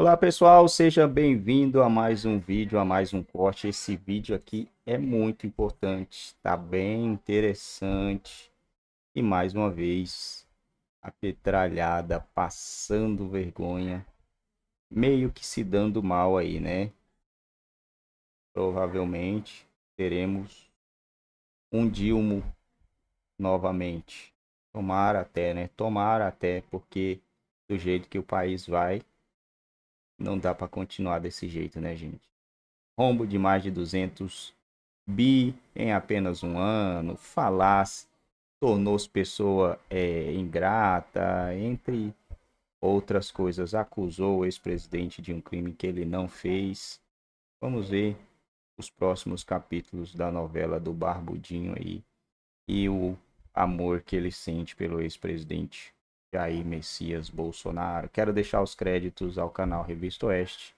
Olá pessoal, seja bem-vindo a mais um vídeo, a mais um corte. Esse vídeo aqui é muito importante, tá bem interessante. E mais uma vez, a petralhada passando vergonha, meio que se dando mal aí, né? Provavelmente teremos um Dilmo novamente. Tomara até, né? Tomara até, porque do jeito que o país vai, não dá para continuar desse jeito, né, gente? Rombo de mais de 200 bi em apenas um ano, falasse, tornou-se pessoa é, ingrata, entre outras coisas, acusou o ex-presidente de um crime que ele não fez. Vamos ver os próximos capítulos da novela do Barbudinho aí e o amor que ele sente pelo ex-presidente Jair Messias Bolsonaro. Quero deixar os créditos ao canal Revista Oeste.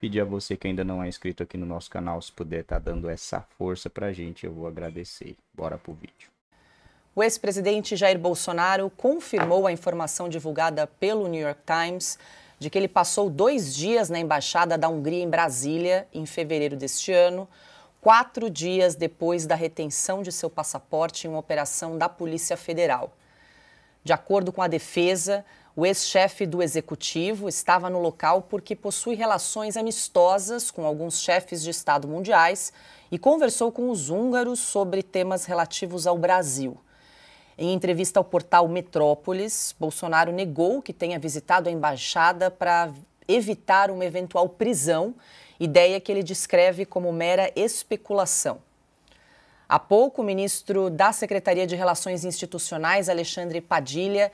Pedir a você que ainda não é inscrito aqui no nosso canal, se puder estar tá dando essa força para a gente, eu vou agradecer. Bora pro vídeo. O ex-presidente Jair Bolsonaro confirmou a informação divulgada pelo New York Times de que ele passou dois dias na Embaixada da Hungria em Brasília, em fevereiro deste ano, quatro dias depois da retenção de seu passaporte em uma operação da Polícia Federal. De acordo com a defesa, o ex-chefe do executivo estava no local porque possui relações amistosas com alguns chefes de Estado mundiais e conversou com os húngaros sobre temas relativos ao Brasil. Em entrevista ao portal Metrópolis, Bolsonaro negou que tenha visitado a embaixada para evitar uma eventual prisão, ideia que ele descreve como mera especulação. Há pouco, o ministro da Secretaria de Relações Institucionais, Alexandre Padilha,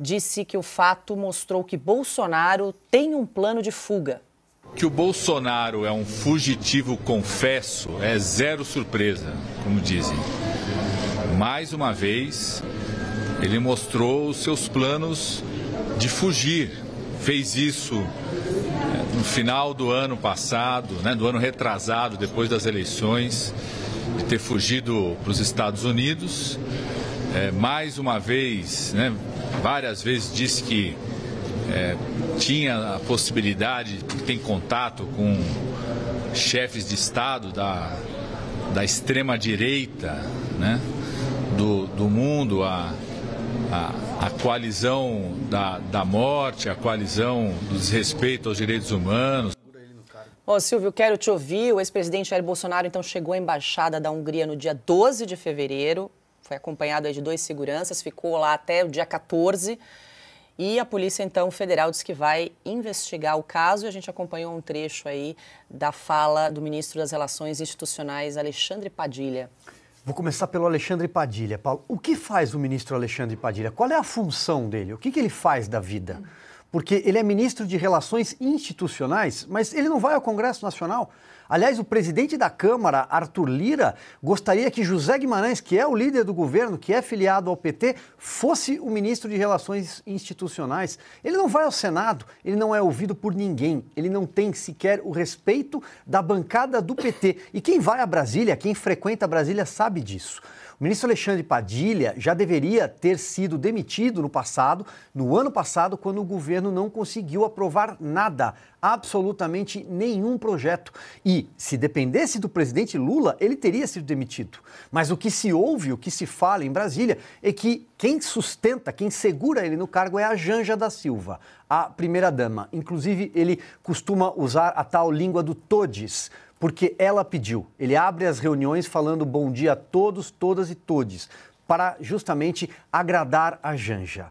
disse que o fato mostrou que Bolsonaro tem um plano de fuga. Que o Bolsonaro é um fugitivo, confesso, é zero surpresa, como dizem. Mais uma vez, ele mostrou os seus planos de fugir. Fez isso eh, no final do ano passado, né, do ano retrasado, depois das eleições de ter fugido para os Estados Unidos. É, mais uma vez, né, várias vezes disse que é, tinha a possibilidade, tem contato com chefes de Estado da, da extrema-direita né, do, do mundo, a, a, a, coalizão da, da morte, a coalizão do desrespeito aos direitos humanos. Ô, Silvio, quero te ouvir. O ex-presidente Jair Bolsonaro, então, chegou à embaixada da Hungria no dia 12 de fevereiro. Foi acompanhado de dois seguranças, ficou lá até o dia 14. E a Polícia, então, Federal diz que vai investigar o caso. E a gente acompanhou um trecho aí da fala do ministro das Relações Institucionais, Alexandre Padilha. Vou começar pelo Alexandre Padilha. Paulo, o que faz o ministro Alexandre Padilha? Qual é a função dele? O que, que ele faz da vida? Hum porque ele é ministro de Relações Institucionais, mas ele não vai ao Congresso Nacional. Aliás, o presidente da Câmara, Arthur Lira, gostaria que José Guimarães, que é o líder do governo, que é filiado ao PT, fosse o ministro de Relações Institucionais. Ele não vai ao Senado, ele não é ouvido por ninguém, ele não tem sequer o respeito da bancada do PT. E quem vai a Brasília, quem frequenta a Brasília, sabe disso. O ministro Alexandre Padilha já deveria ter sido demitido no passado, no ano passado, quando o governo não conseguiu aprovar nada, absolutamente nenhum projeto. E, se dependesse do presidente Lula, ele teria sido demitido. Mas o que se ouve, o que se fala em Brasília, é que quem sustenta, quem segura ele no cargo é a Janja da Silva, a primeira-dama. Inclusive, ele costuma usar a tal língua do Todes porque ela pediu. Ele abre as reuniões falando bom dia a todos, todas e todes, para justamente agradar a Janja.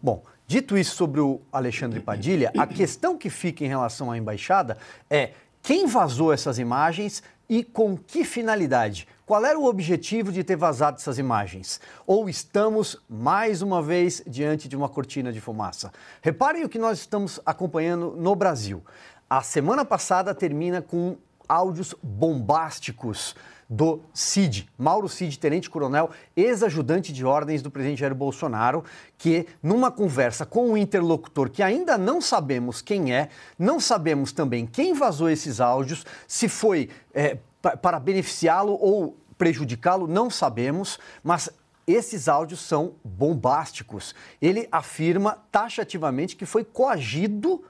Bom, dito isso sobre o Alexandre Padilha, a questão que fica em relação à embaixada é quem vazou essas imagens e com que finalidade? Qual era o objetivo de ter vazado essas imagens? Ou estamos mais uma vez diante de uma cortina de fumaça? Reparem o que nós estamos acompanhando no Brasil. A semana passada termina com áudios bombásticos do Cid, Mauro Cid, tenente-coronel, ex-ajudante de ordens do presidente Jair Bolsonaro, que numa conversa com um interlocutor que ainda não sabemos quem é, não sabemos também quem vazou esses áudios, se foi é, para beneficiá-lo ou prejudicá-lo, não sabemos, mas esses áudios são bombásticos. Ele afirma taxativamente que foi coagido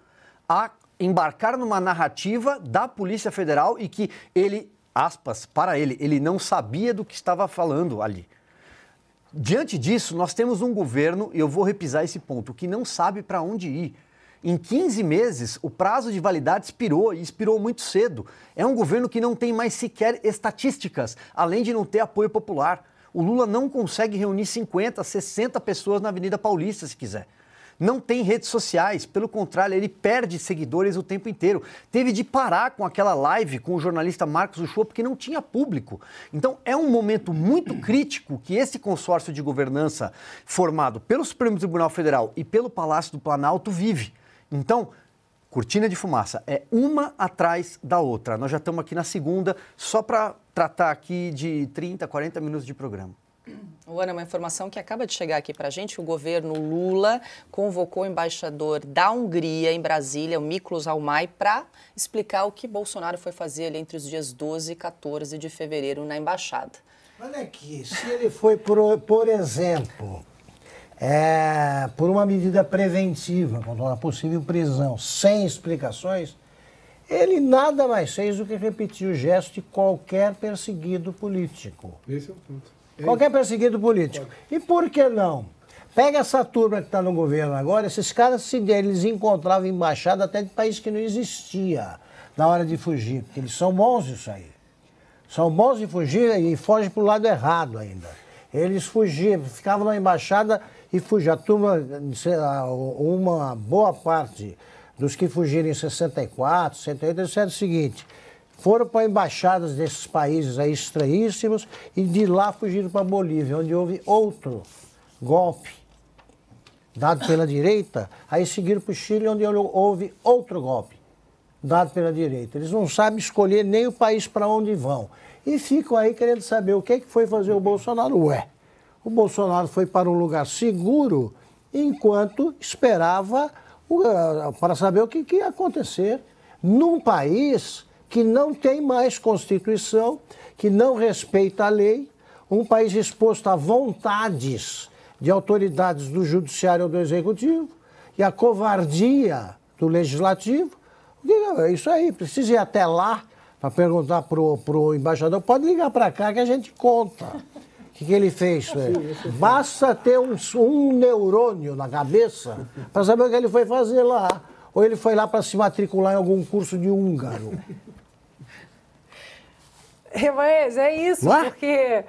a embarcar numa narrativa da Polícia Federal e que ele, aspas, para ele, ele não sabia do que estava falando ali. Diante disso, nós temos um governo, e eu vou repisar esse ponto, que não sabe para onde ir. Em 15 meses, o prazo de validade expirou e expirou muito cedo. É um governo que não tem mais sequer estatísticas, além de não ter apoio popular. O Lula não consegue reunir 50, 60 pessoas na Avenida Paulista, se quiser não tem redes sociais, pelo contrário, ele perde seguidores o tempo inteiro. Teve de parar com aquela live com o jornalista Marcos Uchoa porque não tinha público. Então é um momento muito crítico que esse consórcio de governança formado pelo Supremo Tribunal Federal e pelo Palácio do Planalto vive. Então, cortina de fumaça é uma atrás da outra. Nós já estamos aqui na segunda, só para tratar aqui de 30, 40 minutos de programa. O Ana, é uma informação que acaba de chegar aqui para a gente, o governo Lula convocou o embaixador da Hungria em Brasília, o Miklos Almay, para explicar o que Bolsonaro foi fazer ali entre os dias 12 e 14 de fevereiro na embaixada. Olha aqui, se ele foi, por, por exemplo, é, por uma medida preventiva, contra uma possível prisão, sem explicações, ele nada mais fez do que repetir o gesto de qualquer perseguido político. Esse é o ponto. Qualquer perseguido político. E por que não? Pega essa turma que está no governo agora, esses caras se eles encontravam embaixada até de país que não existia na hora de fugir, porque eles são bons isso aí. São bons de fugir e fogem para o lado errado ainda. Eles fugiam, ficavam na embaixada e fugiam. A turma, uma boa parte dos que fugiram em 64, 68, disseram o seguinte: foram para embaixadas desses países aí estranhíssimos e de lá fugiram para a Bolívia, onde houve outro golpe dado pela direita. Aí seguiram para o Chile, onde houve outro golpe dado pela direita. Eles não sabem escolher nem o país para onde vão. E ficam aí querendo saber o que, é que foi fazer o Bolsonaro. Ué, o Bolsonaro foi para um lugar seguro enquanto esperava eh, para saber o que, que ia acontecer num país que não tem mais Constituição, que não respeita a lei, um país exposto a vontades de autoridades do Judiciário ou do Executivo e a covardia do Legislativo. É isso aí, precisa ir até lá para perguntar para o embaixador, pode ligar para cá que a gente conta. O que, que, ele fez? Sim, sim. Basta ter um, um neurônio na cabeça para saber o que ele foi fazer lá. Ou ele foi lá para se matricular em algum curso de húngaro. É, mas é isso, é? porque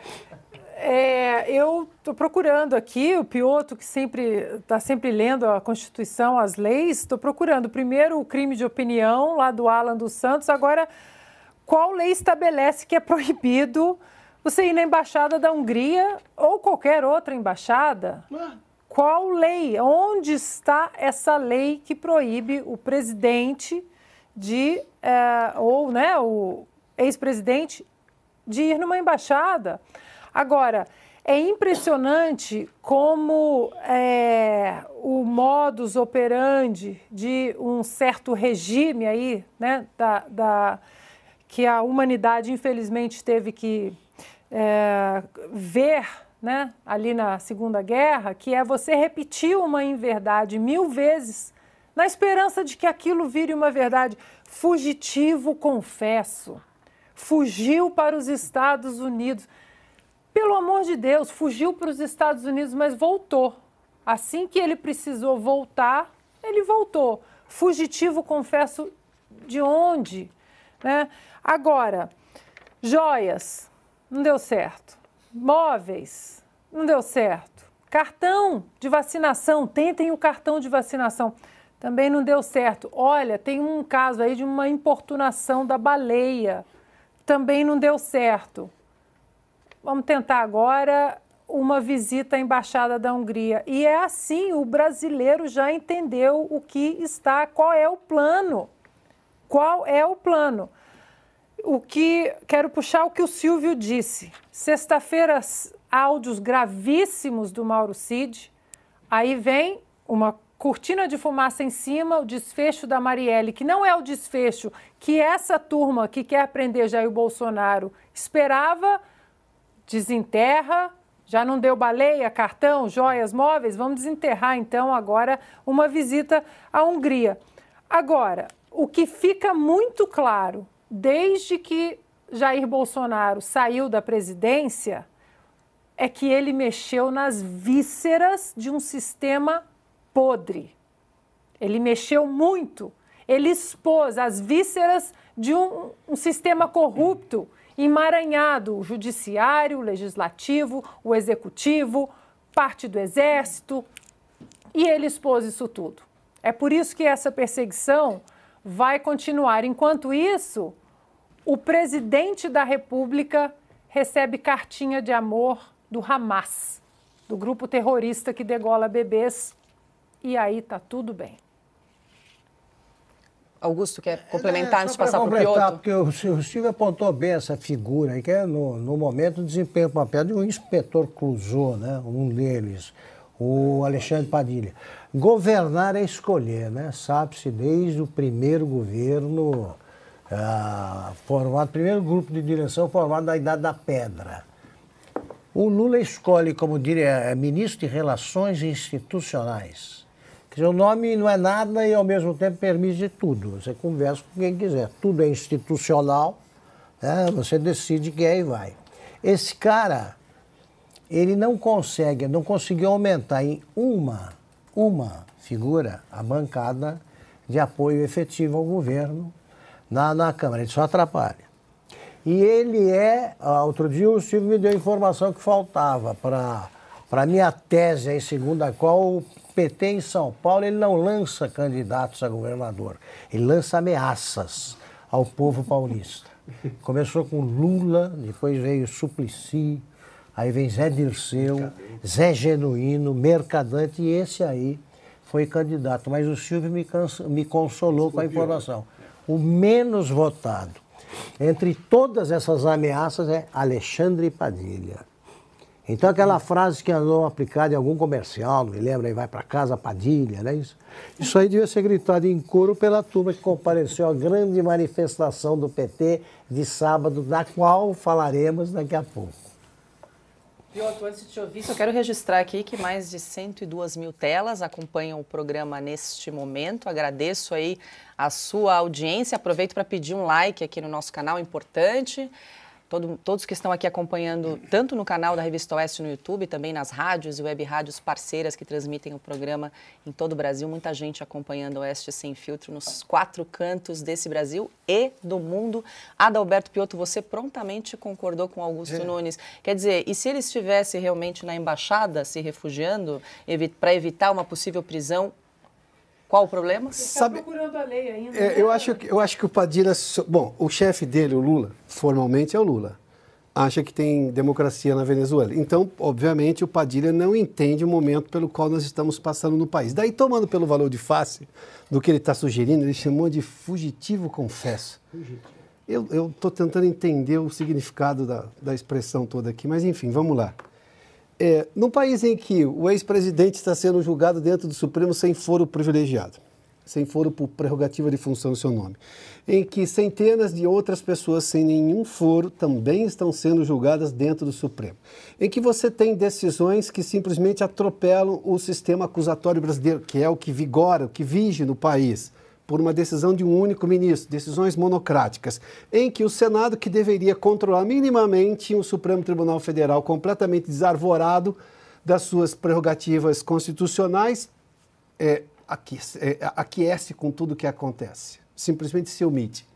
é, eu estou procurando aqui, o Pioto, que sempre está sempre lendo a Constituição, as leis, estou procurando primeiro o crime de opinião lá do Alan dos Santos. Agora, qual lei estabelece que é proibido você ir na embaixada da Hungria ou qualquer outra embaixada? É? Qual lei? Onde está essa lei que proíbe o presidente de. É, ou né, o ex-presidente de ir numa embaixada. Agora, é impressionante como é, o modus operandi de um certo regime aí, né, da, da que a humanidade infelizmente teve que é, ver né, ali na Segunda Guerra, que é você repetir uma inverdade mil vezes na esperança de que aquilo vire uma verdade. Fugitivo confesso fugiu para os Estados Unidos. Pelo amor de Deus, fugiu para os Estados Unidos, mas voltou. Assim que ele precisou voltar, ele voltou. Fugitivo, confesso, de onde? Né? Agora, joias, não deu certo. Móveis, não deu certo. Cartão de vacinação, tentem o cartão de vacinação. Também não deu certo. Olha, tem um caso aí de uma importunação da baleia também não deu certo. Vamos tentar agora uma visita à embaixada da Hungria. E é assim, o brasileiro já entendeu o que está, qual é o plano. Qual é o plano? O que quero puxar o que o Silvio disse. Sexta-feira áudios gravíssimos do Mauro Cid. Aí vem uma cortina de fumaça em cima, o desfecho da Marielle, que não é o desfecho que essa turma que quer prender Jair Bolsonaro esperava, desenterra, já não deu baleia, cartão, joias, móveis? Vamos desenterrar então agora uma visita à Hungria. Agora, o que fica muito claro desde que Jair Bolsonaro saiu da presidência é que ele mexeu nas vísceras de um sistema podre. Ele mexeu muito, ele expôs as vísceras de um, um sistema corrupto, emaranhado o judiciário, o legislativo, o executivo, parte do exército, e ele expôs isso tudo. É por isso que essa perseguição vai continuar. Enquanto isso, o presidente da República recebe cartinha de amor do Hamas, do grupo terrorista que degola bebês e aí tá tudo bem. Augusto quer é, complementar é, antes de passar para o Pioto? Porque o, Silvio apontou bem essa figura, que é no, no momento desempenha o papel de um inspetor Clouseau, né? um deles, o Alexandre Padilha. Governar é escolher, né? sabe-se desde o primeiro governo ah, formado, primeiro grupo de direção formado na Idade da Pedra. O Lula escolhe como diria, eh, ministro de Relações Institucionais Quer dizer, o nome não é nada e ao mesmo tempo permite tudo. Você conversa com quem quiser. Tudo é institucional, né? você decide quem é e vai. Esse cara, ele não consegue, não conseguiu aumentar em uma, uma figura a bancada de apoio efetivo ao governo na, na Câmara. Ele só atrapalha. E ele é, ah, outro dia o Silvio me deu a informação que faltava para para minha tese, aí, segundo a qual PT em São Paulo, ele não lança candidatos a governador, ele lança ameaças ao povo paulista. Começou com Lula, depois veio Suplicy, aí vem Zé Dirceu, Zé Genuíno, Mercadante, e esse aí foi candidato. Mas o Silvio me, canso, me consolou com a informação. O menos votado entre todas essas ameaças é Alexandre Padilha. Então aquela frase que andou aplicada em algum comercial, não me lembro, aí vai para casa, Padilha, não é isso? Isso aí devia ser gritado em coro pela turma que compareceu à grande manifestação do PT de sábado, da qual falaremos daqui a pouco. Piotr, antes de te ouvir, só quero registrar aqui que mais de 102 mil telas acompanham o programa neste momento. Agradeço aí a sua audiência. Aproveito para pedir um like aqui no nosso canal, importante todo, todos que estão aqui acompanhando, tanto no canal da Revista Oeste no YouTube, também nas rádios e web rádios parceiras que transmitem o programa em todo o Brasil. Muita gente acompanhando Oeste Sem Filtro nos quatro cantos desse Brasil e do mundo. Adalberto Piotto, você prontamente concordou com Augusto é. Nunes. Quer dizer, e se ele estivesse realmente na embaixada se refugiando, evi para evitar uma possível prisão, qual o problema? Você tá Sabe, tá procurando a lei ainda. É, né? eu, acho que, eu acho que o Padilha. Bom, o chefe dele, o Lula, formalmente é o Lula. Acha que tem democracia na Venezuela. Então, obviamente, o Padilha não entende o momento pelo qual nós estamos passando no país. Daí, tomando pelo valor de face do que ele está sugerindo, ele chamou de fugitivo confesso. Fugitivo. Eu estou tentando entender o significado da, da expressão toda aqui, mas enfim, vamos lá. É, num país em que o ex-presidente está sendo julgado dentro do Supremo sem foro privilegiado, sem foro por prerrogativa de função e seu nome, em que centenas de outras pessoas sem nenhum foro também estão sendo julgadas dentro do Supremo, em que você tem decisões que simplesmente atropelam o sistema acusatório brasileiro, que é o que vigora, o que vige no país por uma decisão de um único ministro, decisões monocráticas, em que o Senado, que deveria controlar minimamente o Supremo Tribunal Federal completamente desarvorado das suas prerrogativas constitucionais, é, aquece, é, aquece com tudo o que acontece, simplesmente se omite.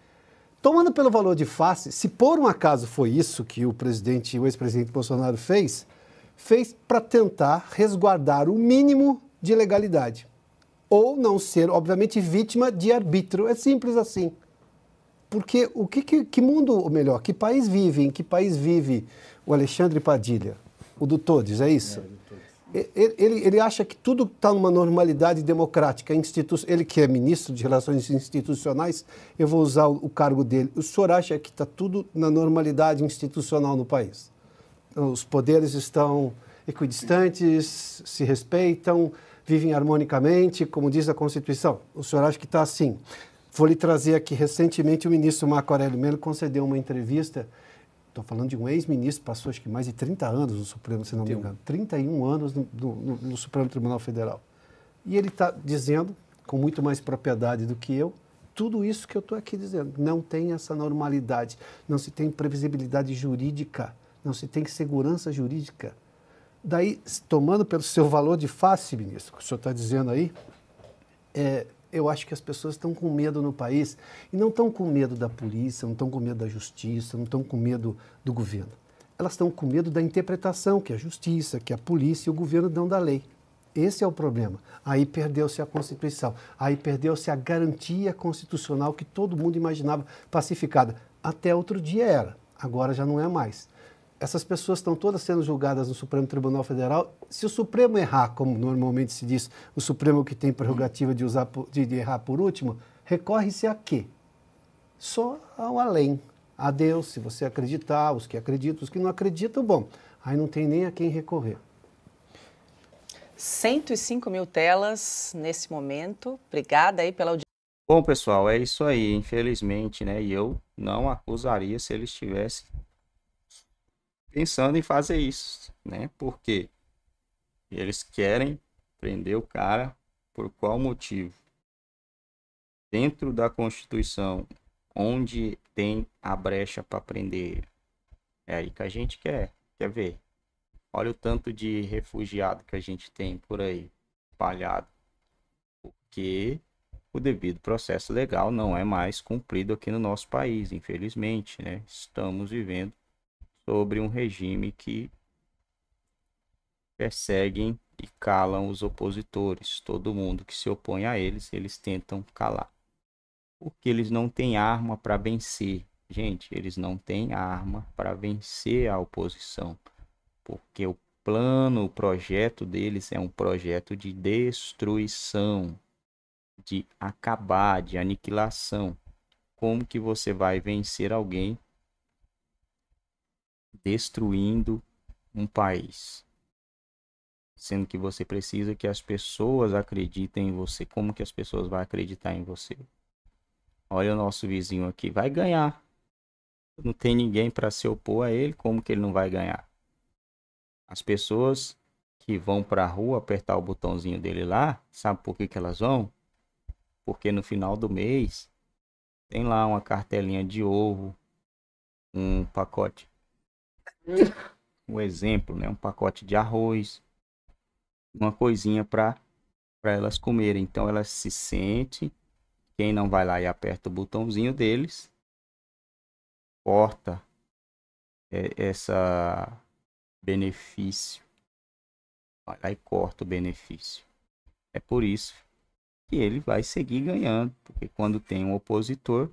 Tomando pelo valor de face, se por um acaso foi isso que o presidente, o ex-presidente Bolsonaro fez, fez para tentar resguardar o mínimo de legalidade ou não ser, obviamente, vítima de arbítrio. É simples assim. Porque o que, que, que mundo, ou melhor, que país vive, em que país vive o Alexandre Padilha? O do Todes, é isso? É, ele, ele, ele acha que tudo está numa normalidade democrática. Institu ele que é ministro de Relações Institucionais, eu vou usar o, o cargo dele. O senhor acha que está tudo na normalidade institucional no país? Os poderes estão equidistantes, se respeitam, vivem harmonicamente, como diz a Constituição. O senhor acha que está assim? Vou lhe trazer aqui, recentemente o ministro Marco Aurélio Melo concedeu uma entrevista, estou falando de um ex-ministro, passou acho que mais de 30 anos no Supremo, se não me engano, 31 anos no, no, no Supremo Tribunal Federal. E ele está dizendo, com muito mais propriedade do que eu, tudo isso que eu estou aqui dizendo. Não tem essa normalidade, não se tem previsibilidade jurídica, não se tem segurança jurídica. Daí, tomando pelo seu valor de face, ministro, que o senhor está dizendo aí, é, eu acho que as pessoas estão com medo no país e não estão com medo da polícia, não estão com medo da justiça, não estão com medo do governo. Elas estão com medo da interpretação que a justiça, que a polícia e o governo dão da lei. Esse é o problema. Aí perdeu-se a Constituição, aí perdeu-se a garantia constitucional que todo mundo imaginava pacificada. Até outro dia era, agora já não é mais essas pessoas estão todas sendo julgadas no Supremo Tribunal Federal. Se o Supremo errar, como normalmente se diz, o Supremo que tem prerrogativa de, usar, de, de errar por último, recorre-se a quê? Só ao além. A Deus, se você acreditar, os que acreditam, os que não acreditam, bom, aí não tem nem a quem recorrer. 105 mil telas nesse momento. Obrigada aí pela audiência. Bom, pessoal, é isso aí, infelizmente, né? E eu não acusaria se ele estivesse pensando em fazer isso, né? Porque eles querem prender o cara por qual motivo? Dentro da Constituição, onde tem a brecha para prender É aí que a gente quer, quer ver. Olha o tanto de refugiado que a gente tem por aí, espalhado. Porque o devido processo legal não é mais cumprido aqui no nosso país, infelizmente, né? Estamos vivendo sobre um regime que perseguem e calam os opositores. Todo mundo que se opõe a eles, eles tentam calar. Porque eles não têm arma para vencer. Gente, eles não têm arma para vencer a oposição. Porque o plano, o projeto deles é um projeto de destruição, de acabar, de aniquilação. Como que você vai vencer alguém destruindo um país. Sendo que você precisa que as pessoas acreditem em você. Como que as pessoas vão acreditar em você? Olha o nosso vizinho aqui, vai ganhar. Não tem ninguém para se opor a ele, como que ele não vai ganhar? As pessoas que vão para a rua apertar o botãozinho dele lá, sabe por que, que elas vão? Porque no final do mês tem lá uma cartelinha de ovo, um pacote um exemplo, né? Um pacote de arroz, uma coisinha para para elas comerem. Então elas se sente, quem não vai lá e aperta o botãozinho deles, corta é, essa benefício. Vai lá e corta o benefício. É por isso que ele vai seguir ganhando, porque quando tem um opositor,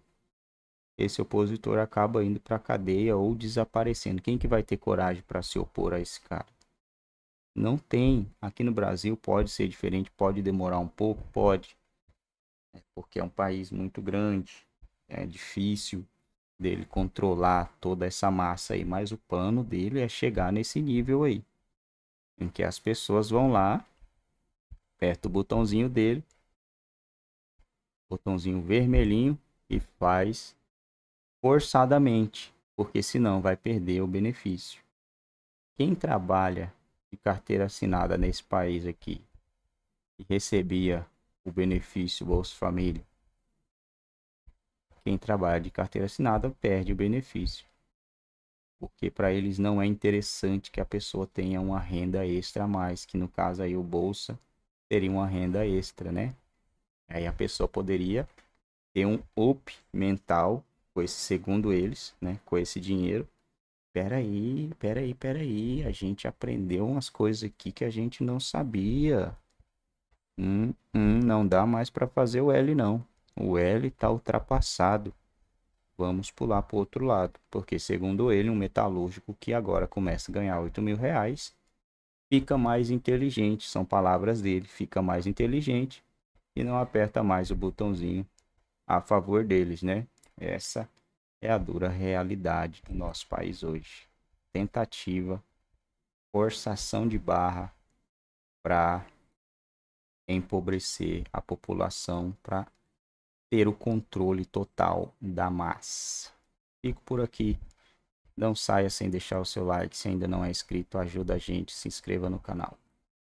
esse opositor acaba indo para a cadeia ou desaparecendo. Quem que vai ter coragem para se opor a esse cara? Não tem. Aqui no Brasil pode ser diferente, pode demorar um pouco, pode, é porque é um país muito grande, é difícil dele controlar toda essa massa aí, mas o plano dele é chegar nesse nível aí, em que as pessoas vão lá, aperta o botãozinho dele, botãozinho vermelhinho e faz forçadamente, porque senão vai perder o benefício. Quem trabalha de carteira assinada nesse país aqui e recebia o benefício Bolsa Família, quem trabalha de carteira assinada perde o benefício. Porque para eles não é interessante que a pessoa tenha uma renda extra a mais, que no caso aí o Bolsa teria uma renda extra, né? Aí a pessoa poderia ter um up mental com esse, segundo eles, né, com esse dinheiro. Peraí, peraí, peraí, a gente aprendeu umas coisas aqui que a gente não sabia. Hum, hum, não dá mais para fazer o L não. O L está ultrapassado. Vamos pular para o outro lado, porque segundo ele, um metalúrgico que agora começa a ganhar 8 mil reais, fica mais inteligente, são palavras dele, fica mais inteligente e não aperta mais o botãozinho a favor deles, né? Essa é a dura realidade do nosso país hoje. Tentativa, forçação de barra para empobrecer a população, para ter o controle total da massa. Fico por aqui. Não saia sem deixar o seu like. Se ainda não é inscrito, ajuda a gente, se inscreva no canal.